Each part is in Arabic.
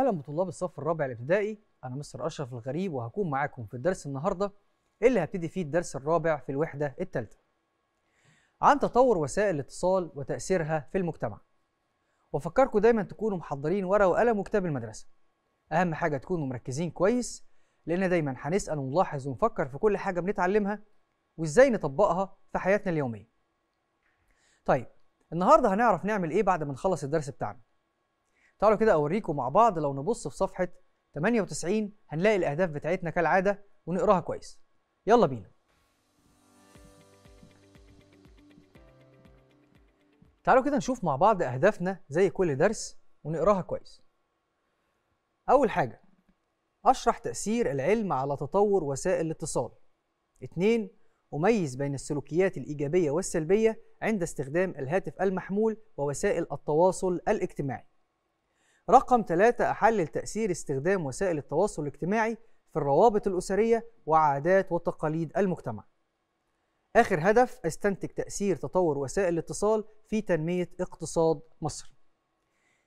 اهلا بطلاب الصف الرابع الابتدائي انا مستر اشرف الغريب وهكون معاكم في الدرس النهارده اللي هبتدي فيه الدرس الرابع في الوحده الثالثه عن تطور وسائل الاتصال وتاثيرها في المجتمع وافكركم دايما تكونوا محضرين ورقه وقلم وكتاب المدرسه اهم حاجه تكونوا مركزين كويس لان دايما هنسال ونلاحظ ونفكر في كل حاجه بنتعلمها وازاي نطبقها في حياتنا اليوميه طيب النهارده هنعرف نعمل ايه بعد ما نخلص الدرس بتاعنا تعالوا كده اوريكم مع بعض لو نبص في صفحه 98 هنلاقي الاهداف بتاعتنا كالعاده ونقراها كويس يلا بينا تعالوا كده نشوف مع بعض اهدافنا زي كل درس ونقراها كويس اول حاجه اشرح تاثير العلم على تطور وسائل الاتصال اتنين أميز بين السلوكيات الإيجابية والسلبية عند استخدام الهاتف المحمول ووسائل التواصل الاجتماعي. رقم ثلاثة أحلل تأثير استخدام وسائل التواصل الاجتماعي في الروابط الأسرية وعادات وتقاليد المجتمع آخر هدف أستنتج تأثير تطور وسائل الاتصال في تنمية اقتصاد مصر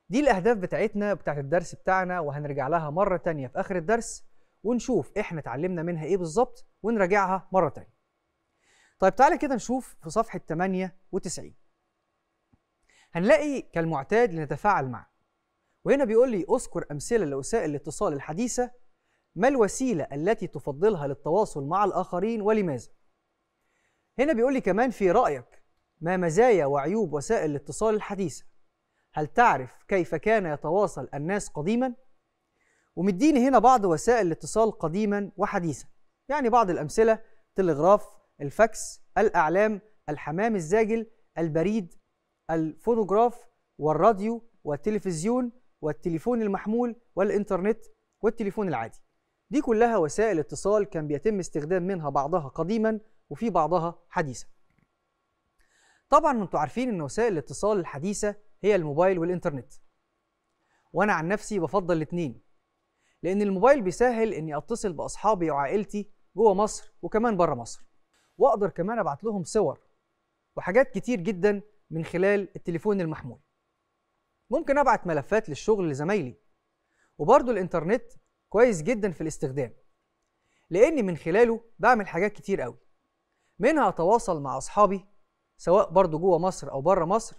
دي الأهداف بتاعتنا بتاعت الدرس بتاعنا وهنرجع لها مرة تانية في آخر الدرس ونشوف إحنا اتعلمنا منها إيه بالظبط ونراجعها مرة تانية طيب تعالى كده نشوف في صفحة 98 هنلاقي كالمعتاد لنتفاعل معه وهنا بيقول لي اذكر امثله لوسائل الاتصال الحديثه ما الوسيله التي تفضلها للتواصل مع الاخرين ولماذا هنا بيقول لي كمان في رايك ما مزايا وعيوب وسائل الاتصال الحديثه هل تعرف كيف كان يتواصل الناس قديما ومديني هنا بعض وسائل الاتصال قديما وحديثا يعني بعض الامثله تلغراف الفاكس الاعلام الحمام الزاجل البريد الفونوغراف والراديو والتلفزيون والتليفون المحمول والإنترنت والتليفون العادي دي كلها وسائل اتصال كان بيتم استخدام منها بعضها قديما وفي بعضها حديثا طبعا انتوا عارفين ان وسائل الاتصال الحديثه هي الموبايل والانترنت وانا عن نفسي بفضل الاثنين لان الموبايل بيسهل اني اتصل باصحابي وعائلتي جوه مصر وكمان بره مصر واقدر كمان ابعت لهم صور وحاجات كتير جدا من خلال التليفون المحمول ممكن ابعت ملفات للشغل لزمايلي وبرضه الانترنت كويس جدا في الاستخدام لاني من خلاله بعمل حاجات كتير قوي منها اتواصل مع اصحابي سواء برضه جوه مصر او بره مصر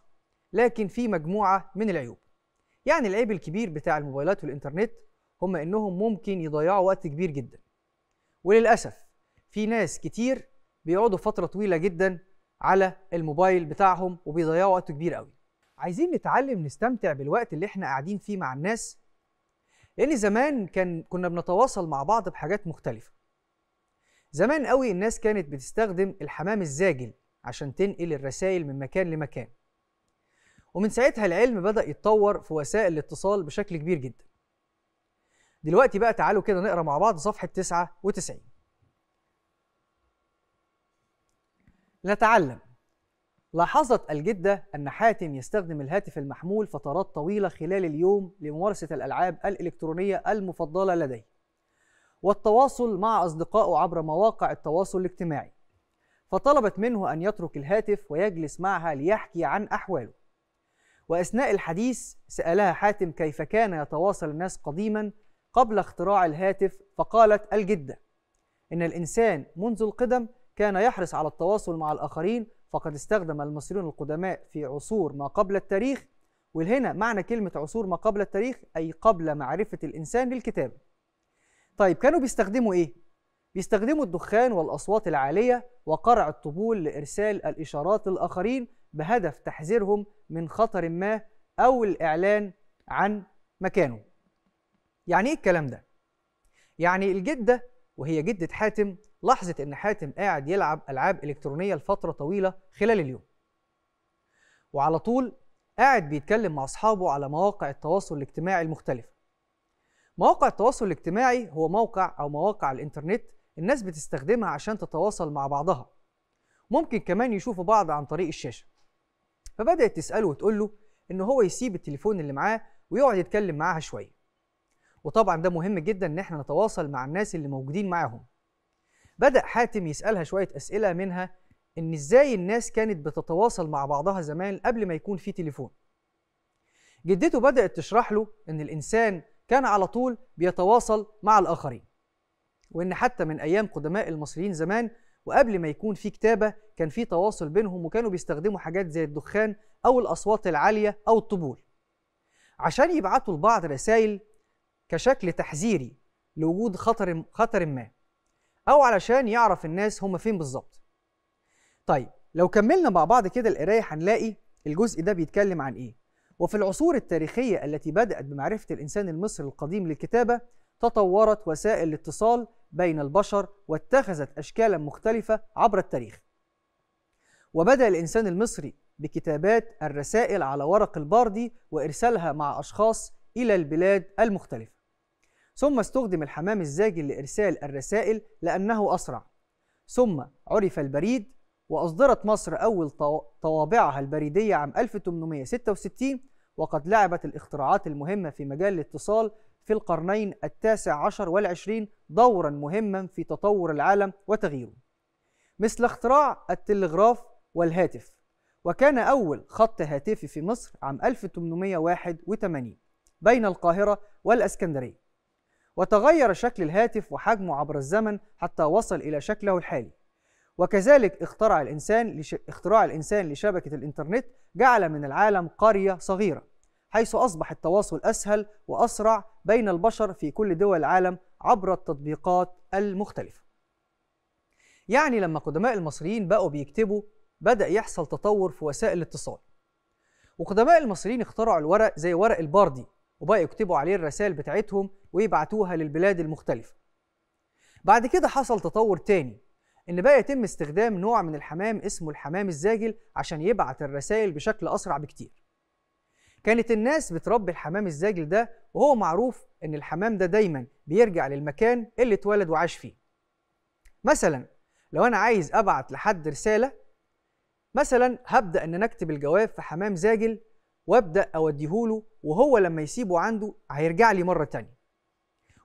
لكن في مجموعه من العيوب يعني العيب الكبير بتاع الموبايلات والانترنت هم انهم ممكن يضيعوا وقت كبير جدا وللاسف في ناس كتير بيقعدوا فتره طويله جدا على الموبايل بتاعهم وبيضيعوا وقت كبير قوي عايزين نتعلم نستمتع بالوقت اللي احنا قاعدين فيه مع الناس لان زمان كان كنا بنتواصل مع بعض بحاجات مختلفه زمان قوي الناس كانت بتستخدم الحمام الزاجل عشان تنقل الرسائل من مكان لمكان ومن ساعتها العلم بدا يتطور في وسائل الاتصال بشكل كبير جدا دلوقتي بقى تعالوا كده نقرا مع بعض صفحه 99 نتعلم لاحظت الجدة أن حاتم يستخدم الهاتف المحمول فترات طويلة خلال اليوم لممارسة الألعاب الإلكترونية المفضلة لديه والتواصل مع أصدقائه عبر مواقع التواصل الاجتماعي فطلبت منه أن يترك الهاتف ويجلس معها ليحكي عن أحواله وأثناء الحديث سألها حاتم كيف كان يتواصل الناس قديما قبل اختراع الهاتف فقالت الجدة إن الإنسان منذ القدم كان يحرص على التواصل مع الآخرين فقد استخدم المصريون القدماء في عصور ما قبل التاريخ والهنا معنى كلمة عصور ما قبل التاريخ أي قبل معرفة الإنسان للكتابة طيب كانوا بيستخدموا إيه؟ بيستخدموا الدخان والأصوات العالية وقرع الطبول لإرسال الإشارات للآخرين بهدف تحذيرهم من خطر ما أو الإعلان عن مكانه يعني إيه الكلام ده؟ يعني الجدة وهي جدة حاتم لاحظت إن حاتم قاعد يلعب ألعاب إلكترونية لفترة طويلة خلال اليوم وعلى طول قاعد بيتكلم مع أصحابه على مواقع التواصل الاجتماعي المختلفة مواقع التواصل الاجتماعي هو موقع أو مواقع الإنترنت الناس بتستخدمها عشان تتواصل مع بعضها ممكن كمان يشوفوا بعض عن طريق الشاشة فبدأت تسأله وتقول له إن هو يسيب التليفون اللي معاه ويقعد يتكلم معاها شوية وطبعا ده مهم جدا ان احنا نتواصل مع الناس اللي موجودين معاهم بدا حاتم يسالها شويه اسئله منها ان ازاي الناس كانت بتتواصل مع بعضها زمان قبل ما يكون في تليفون جدته بدات تشرح له ان الانسان كان على طول بيتواصل مع الاخرين وان حتى من ايام قدماء المصريين زمان وقبل ما يكون في كتابه كان في تواصل بينهم وكانوا بيستخدموا حاجات زي الدخان او الاصوات العاليه او الطبول عشان يبعتوا لبعض رسائل كشكل تحذيري لوجود خطر خطر ما او علشان يعرف الناس هم فين بالظبط طيب لو كملنا مع بعض كده القرايه هنلاقي الجزء ده بيتكلم عن ايه وفي العصور التاريخيه التي بدات بمعرفه الانسان المصري القديم للكتابه تطورت وسائل الاتصال بين البشر واتخذت اشكالا مختلفه عبر التاريخ وبدا الانسان المصري بكتابات الرسائل على ورق الباردي وارسالها مع اشخاص الى البلاد المختلفه ثم استخدم الحمام الزاجل لإرسال الرسائل لأنه أسرع ثم عرف البريد وأصدرت مصر أول طوابعها البريدية عام 1866 وقد لعبت الاختراعات المهمة في مجال الاتصال في القرنين التاسع عشر والعشرين دورا مهما في تطور العالم وتغييره مثل اختراع التلغراف والهاتف وكان أول خط هاتفي في مصر عام 1881 بين القاهرة والأسكندرية وتغير شكل الهاتف وحجمه عبر الزمن حتى وصل إلى شكله الحالي وكذلك اخترع الإنسان لش... اختراع الإنسان لشبكة الإنترنت جعل من العالم قرية صغيرة حيث أصبح التواصل أسهل وأسرع بين البشر في كل دول العالم عبر التطبيقات المختلفة يعني لما قدماء المصريين بقوا بيكتبوا بدأ يحصل تطور في وسائل الاتصال وقدماء المصريين اخترعوا الورق زي ورق الباردي وبقى يكتبوا عليه الرسائل بتاعتهم ويبعتوها للبلاد المختلفة بعد كده حصل تطور تاني إن بقى يتم استخدام نوع من الحمام اسمه الحمام الزاجل عشان يبعت الرسائل بشكل أسرع بكتير كانت الناس بتربي الحمام الزاجل ده وهو معروف إن الحمام ده دايما بيرجع للمكان اللي اتولد وعاش فيه مثلا لو أنا عايز أبعت لحد رسالة مثلا هبدأ إن أنا أكتب الجواب في حمام زاجل وابدا اوديهوله وهو لما يسيبه عنده هيرجع لي مره تانية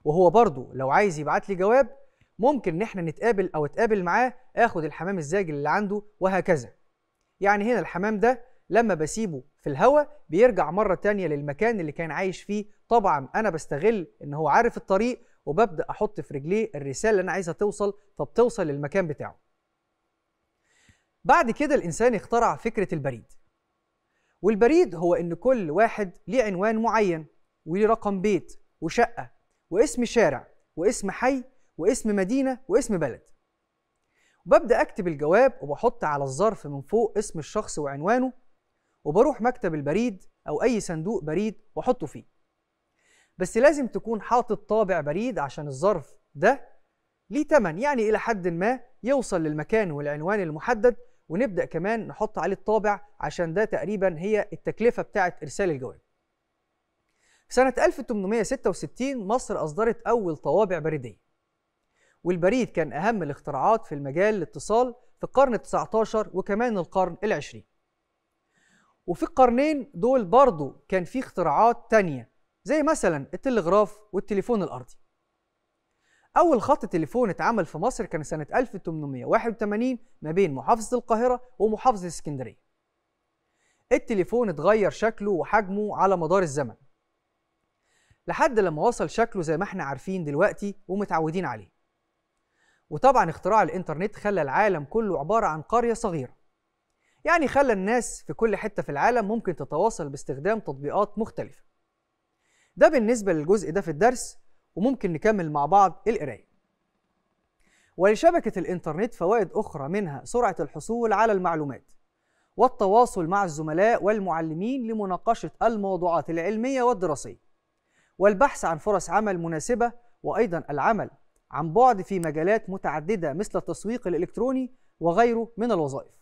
وهو برضه لو عايز يبعت لي جواب ممكن ان احنا نتقابل او اتقابل معاه اخد الحمام الزاجل اللي عنده وهكذا يعني هنا الحمام ده لما بسيبه في الهواء بيرجع مرة تانية للمكان اللي كان عايش فيه طبعا أنا بستغل إن هو عارف الطريق وببدأ أحط في رجليه الرسالة اللي أنا عايزها توصل فبتوصل للمكان بتاعه بعد كده الإنسان اخترع فكرة البريد والبريد هو إن كل واحد ليه عنوان معين وليه رقم بيت وشقة واسم شارع واسم حي واسم مدينة واسم بلد وببدأ أكتب الجواب وبحط على الظرف من فوق اسم الشخص وعنوانه وبروح مكتب البريد أو أي صندوق بريد وأحطه فيه بس لازم تكون حاطط طابع بريد عشان الظرف ده ليه تمن يعني إلى حد ما يوصل للمكان والعنوان المحدد ونبدا كمان نحط عليه الطابع عشان ده تقريبا هي التكلفه بتاعه ارسال الجواب في سنه 1866 مصر اصدرت اول طوابع بريديه والبريد كان اهم الاختراعات في المجال الاتصال في القرن ال19 وكمان القرن ال20 وفي القرنين دول برضو كان في اختراعات تانية زي مثلا التلغراف والتليفون الأرضي أول خط تليفون اتعمل في مصر كان سنة 1881 ما بين محافظة القاهرة ومحافظة اسكندرية. التليفون اتغير شكله وحجمه على مدار الزمن. لحد لما وصل شكله زي ما احنا عارفين دلوقتي ومتعودين عليه. وطبعا اختراع الإنترنت خلى العالم كله عبارة عن قرية صغيرة. يعني خلى الناس في كل حتة في العالم ممكن تتواصل باستخدام تطبيقات مختلفة. ده بالنسبة للجزء ده في الدرس وممكن نكمل مع بعض القرايه ولشبكه الانترنت فوائد اخرى منها سرعه الحصول على المعلومات والتواصل مع الزملاء والمعلمين لمناقشه الموضوعات العلميه والدراسيه والبحث عن فرص عمل مناسبه وايضا العمل عن بعد في مجالات متعدده مثل التسويق الالكتروني وغيره من الوظائف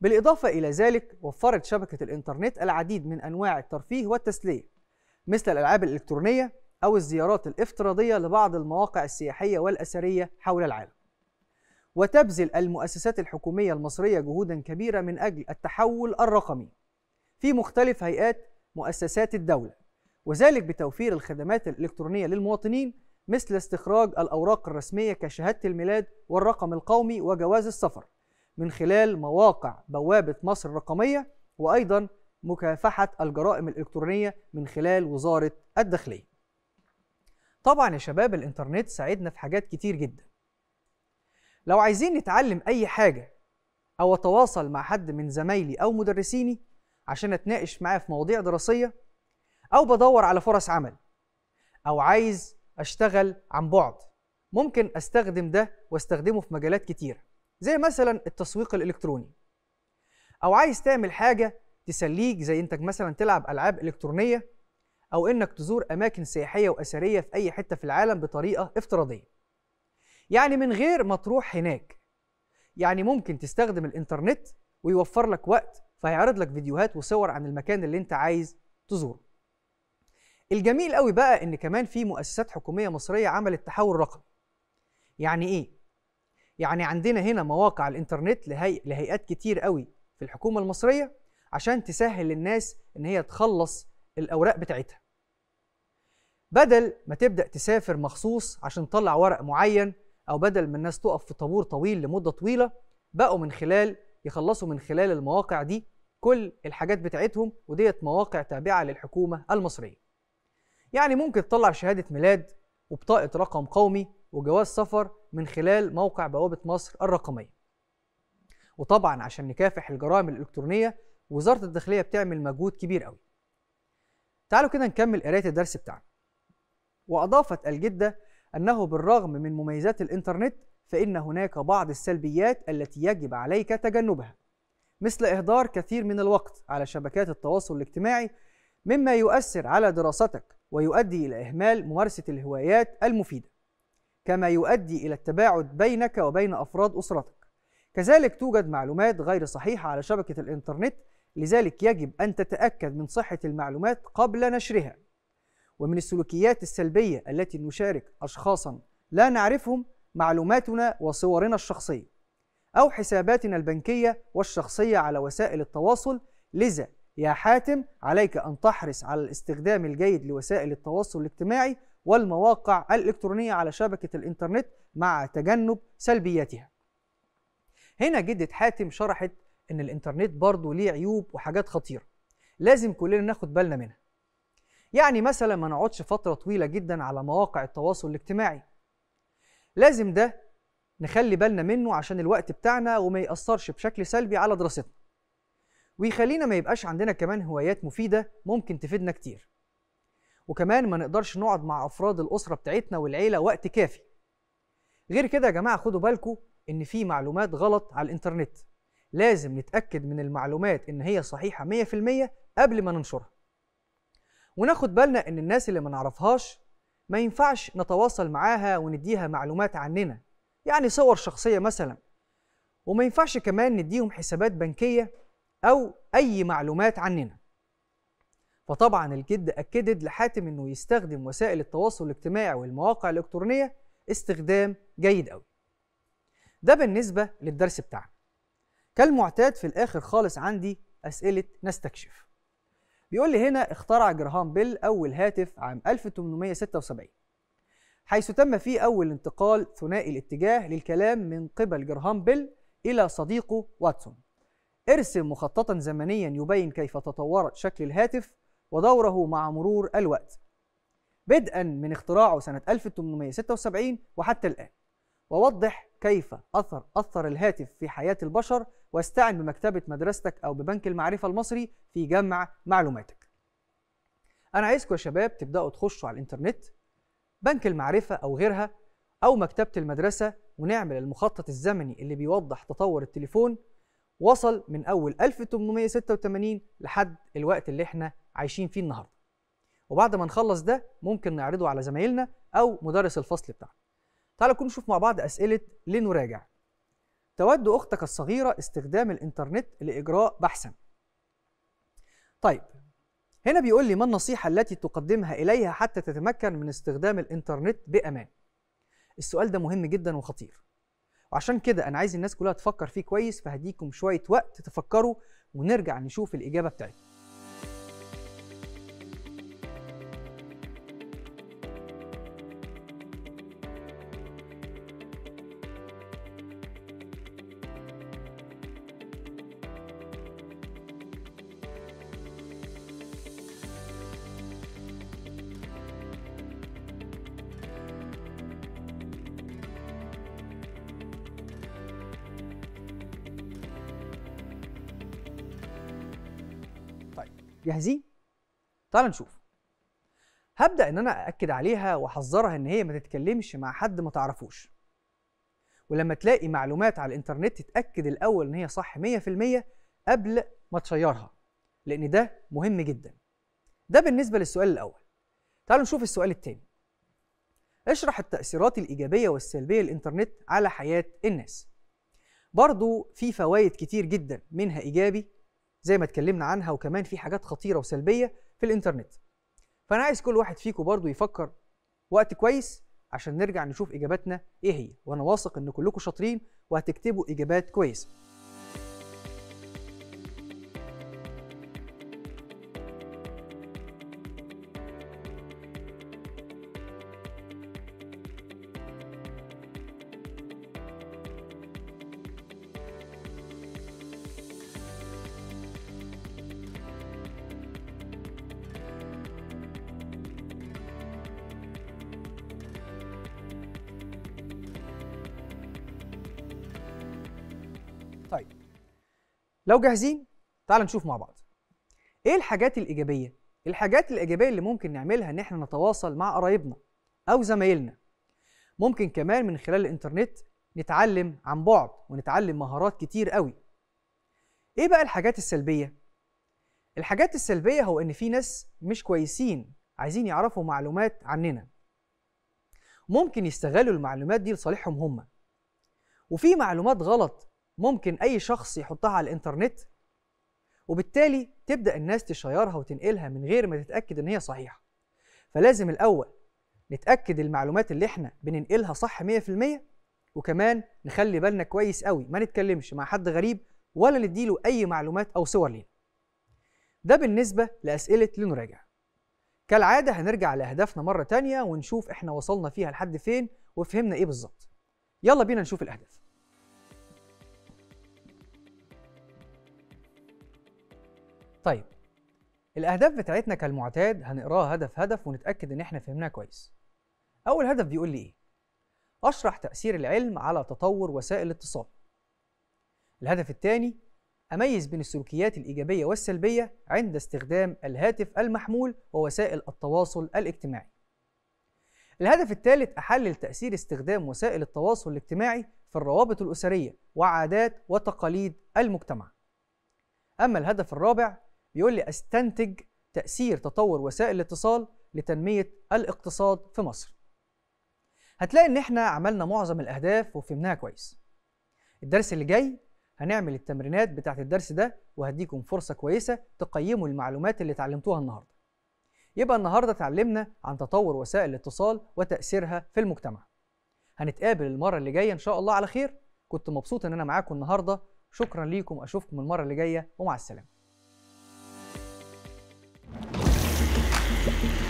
بالاضافه الى ذلك وفرت شبكه الانترنت العديد من انواع الترفيه والتسليه مثل الالعاب الالكترونيه أو الزيارات الافتراضية لبعض المواقع السياحية والأثرية حول العالم. وتبذل المؤسسات الحكومية المصرية جهودا كبيرة من أجل التحول الرقمي في مختلف هيئات مؤسسات الدولة، وذلك بتوفير الخدمات الإلكترونية للمواطنين مثل استخراج الأوراق الرسمية كشهادة الميلاد والرقم القومي وجواز السفر من خلال مواقع بوابة مصر الرقمية وأيضا مكافحة الجرائم الإلكترونية من خلال وزارة الداخلية طبعا يا شباب الانترنت ساعدنا في حاجات كتير جدا لو عايزين نتعلم اي حاجه او اتواصل مع حد من زمايلي او مدرسيني عشان اتناقش معاه في مواضيع دراسيه او بدور على فرص عمل او عايز اشتغل عن بعد ممكن استخدم ده واستخدمه في مجالات كتير زي مثلا التسويق الالكتروني او عايز تعمل حاجه تسليك زي انك مثلا تلعب العاب الكترونيه أو إنك تزور أماكن سياحية وأثرية في أي حتة في العالم بطريقة افتراضية يعني من غير ما تروح هناك يعني ممكن تستخدم الإنترنت ويوفر لك وقت فيعرض لك فيديوهات وصور عن المكان اللي أنت عايز تزوره الجميل قوي بقى إن كمان في مؤسسات حكومية مصرية عملت تحول رقمي يعني إيه؟ يعني عندنا هنا مواقع الانترنت لهي... لهيئات كتير قوي في الحكومة المصرية عشان تسهل للناس إن هي تخلص الاوراق بتاعتها بدل ما تبدا تسافر مخصوص عشان تطلع ورق معين او بدل ما الناس تقف في طابور طويل لمده طويله بقوا من خلال يخلصوا من خلال المواقع دي كل الحاجات بتاعتهم وديت مواقع تابعه للحكومه المصريه يعني ممكن تطلع شهاده ميلاد وبطاقه رقم قومي وجواز سفر من خلال موقع بوابه مصر الرقميه وطبعا عشان نكافح الجرائم الالكترونيه وزاره الداخليه بتعمل مجهود كبير قوي تعالوا كده نكمل قراية الدرس بتاعنا وأضافت الجدة أنه بالرغم من مميزات الإنترنت فإن هناك بعض السلبيات التي يجب عليك تجنبها مثل إهدار كثير من الوقت على شبكات التواصل الاجتماعي مما يؤثر على دراستك ويؤدي إلى إهمال ممارسة الهوايات المفيدة كما يؤدي إلى التباعد بينك وبين أفراد أسرتك كذلك توجد معلومات غير صحيحة على شبكة الإنترنت لذلك يجب أن تتأكد من صحة المعلومات قبل نشرها ومن السلوكيات السلبية التي نشارك أشخاصا لا نعرفهم معلوماتنا وصورنا الشخصية أو حساباتنا البنكية والشخصية على وسائل التواصل لذا يا حاتم عليك أن تحرص على الاستخدام الجيد لوسائل التواصل الاجتماعي والمواقع الإلكترونية على شبكة الإنترنت مع تجنب سلبياتها هنا جدة حاتم شرحت ان الانترنت برضه ليه عيوب وحاجات خطيره لازم كلنا ناخد بالنا منها يعني مثلا ما نقعدش فتره طويله جدا على مواقع التواصل الاجتماعي لازم ده نخلي بالنا منه عشان الوقت بتاعنا وما ياثرش بشكل سلبي على دراستنا ويخلينا ما يبقاش عندنا كمان هوايات مفيده ممكن تفيدنا كتير وكمان ما نقدرش نقعد مع افراد الاسره بتاعتنا والعيله وقت كافي غير كده يا جماعه خدوا بالكم ان في معلومات غلط على الانترنت لازم نتاكد من المعلومات ان هي صحيحه 100% قبل ما ننشرها وناخد بالنا ان الناس اللي ما نعرفهاش ما ينفعش نتواصل معاها ونديها معلومات عننا يعني صور شخصيه مثلا وما ينفعش كمان نديهم حسابات بنكيه او اي معلومات عننا فطبعا الجد اكدت لحاتم انه يستخدم وسائل التواصل الاجتماعي والمواقع الالكترونيه استخدام جيد أوي ده بالنسبه للدرس بتاعنا كالمعتاد في الاخر خالص عندي اسئله نستكشف بيقول لي هنا اخترع جراهام بيل اول هاتف عام 1876 حيث تم فيه اول انتقال ثنائي الاتجاه للكلام من قبل جراهام بيل الى صديقه واتسون ارسم مخططا زمنيا يبين كيف تطورت شكل الهاتف ودوره مع مرور الوقت بدءا من اختراعه سنة 1876 وحتى الآن ووضح كيف أثر أثر الهاتف في حياة البشر واستعن بمكتبة مدرستك أو ببنك المعرفة المصري في جمع معلوماتك أنا عايزكم يا شباب تبدأوا تخشوا على الإنترنت بنك المعرفة أو غيرها أو مكتبة المدرسة ونعمل المخطط الزمني اللي بيوضح تطور التليفون وصل من أول 1886 لحد الوقت اللي احنا عايشين فيه النهاردة وبعد ما نخلص ده ممكن نعرضه على زمايلنا أو مدرس الفصل بتاعنا تعالوا كنا نشوف مع بعض أسئلة لنراجع تود أختك الصغيرة استخدام الإنترنت لإجراء بحثا طيب هنا بيقول لي ما النصيحة التي تقدمها إليها حتى تتمكن من استخدام الإنترنت بأمان السؤال ده مهم جدا وخطير وعشان كده أنا عايز الناس كلها تفكر فيه كويس فهديكم شوية وقت تفكروا ونرجع نشوف الإجابة بتاعتكم جاهزين تعال نشوف هبدا ان انا ااكد عليها واحذرها ان هي ما تتكلمش مع حد ما تعرفوش ولما تلاقي معلومات على الانترنت تتاكد الاول ان هي صح 100% قبل ما تشيرها لان ده مهم جدا ده بالنسبه للسؤال الاول تعالوا نشوف السؤال الثاني اشرح التاثيرات الايجابيه والسلبيه للانترنت على حياه الناس برضو في فوائد كتير جدا منها ايجابي زي ما اتكلمنا عنها وكمان في حاجات خطيره وسلبيه في الانترنت فانا عايز كل واحد فيكم برضو يفكر وقت كويس عشان نرجع نشوف اجاباتنا ايه هي وانا واثق ان كلكم شاطرين وهتكتبوا اجابات كويسه لو جاهزين تعال نشوف مع بعض ايه الحاجات الايجابيه الحاجات الايجابيه اللي ممكن نعملها ان احنا نتواصل مع قرايبنا او زمايلنا ممكن كمان من خلال الانترنت نتعلم عن بعد ونتعلم مهارات كتير قوي ايه بقى الحاجات السلبيه الحاجات السلبيه هو ان في ناس مش كويسين عايزين يعرفوا معلومات عننا ممكن يستغلوا المعلومات دي لصالحهم هم وفي معلومات غلط ممكن أي شخص يحطها على الإنترنت وبالتالي تبدأ الناس تشيرها وتنقلها من غير ما تتأكد إن هي صحيحة فلازم الأول نتأكد المعلومات اللي إحنا بننقلها صح 100% وكمان نخلي بالنا كويس قوي ما نتكلمش مع حد غريب ولا نديله أي معلومات أو صور لينا ده بالنسبة لأسئلة لنراجع كالعادة هنرجع لأهدافنا مرة تانية ونشوف إحنا وصلنا فيها لحد فين وفهمنا إيه بالظبط يلا بينا نشوف الأهداف طيب الاهداف بتاعتنا كالمعتاد هنقراها هدف هدف ونتاكد ان احنا فهمناها كويس اول هدف بيقول لي ايه اشرح تاثير العلم على تطور وسائل الاتصال الهدف الثاني اميز بين السلوكيات الايجابيه والسلبيه عند استخدام الهاتف المحمول ووسائل التواصل الاجتماعي الهدف الثالث احلل تاثير استخدام وسائل التواصل الاجتماعي في الروابط الاسريه وعادات وتقاليد المجتمع اما الهدف الرابع يقول لي استنتج تأثير تطور وسائل الاتصال لتنمية الاقتصاد في مصر هتلاقي ان احنا عملنا معظم الاهداف وفهمناها كويس الدرس اللي جاي هنعمل التمرينات بتاعه الدرس ده وهديكم فرصة كويسة تقيموا المعلومات اللي اتعلمتوها النهاردة يبقى النهاردة اتعلمنا عن تطور وسائل الاتصال وتأثيرها في المجتمع هنتقابل المرة اللي جاية إن شاء الله على خير كنت مبسوط إن أنا معاكم النهاردة شكرا ليكم أشوفكم المرة اللي جاية ومع السلامة Thank you.